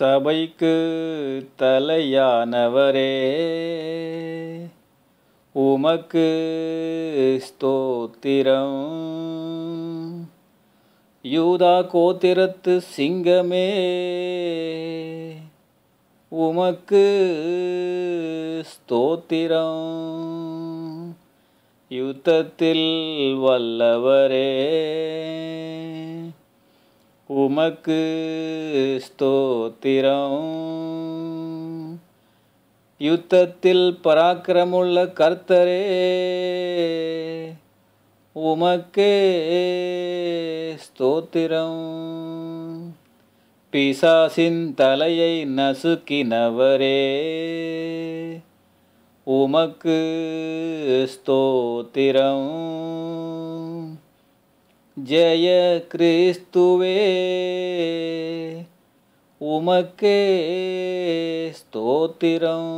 சபைக்கு தலையானவரே உமக்கு ஸ்தோத்திரம் யூதா கோத்திரத்து சிங்கமே உமக்கு ஸ்தோத்திரம் யுத்தத்தில் வல்லவரே உமக்கு ஸ்தோத்திரம் யுத்தத்தில் பராக்கிரமுள்ள கர்த்தரே உமக்கே ஸ்தோத்திரம் பிசாசின் தலையை நசுக்கினவரே உமக்கு ஸ்தோத்திரம் ஜெய கிறிஸ்துவே உமக்கே ஸ்தோத்திரம்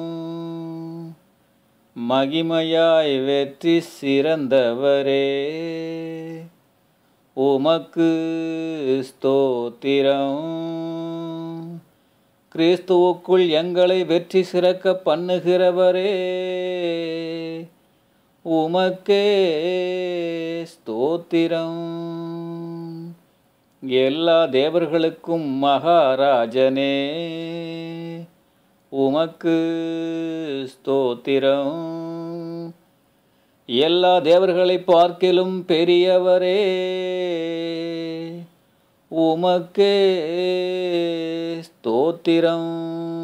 மகிமையாய் வெற்றி சிறந்தவரே உமக்கு ஸ்தோத்திரம் கிறிஸ்துவுக்குள் எங்களை வெற்றி சிறக்க பண்ணுகிறவரே உமக்கே ஸ்தோத்திரம் எல்லா தேவர்களுக்கும் மகாராஜனே உமக்கு ஸ்தோத்திரம் எல்லா தேவர்களை பார்க்கிலும் பெரியவரே உமக்கே ஸ்தோத்திரம்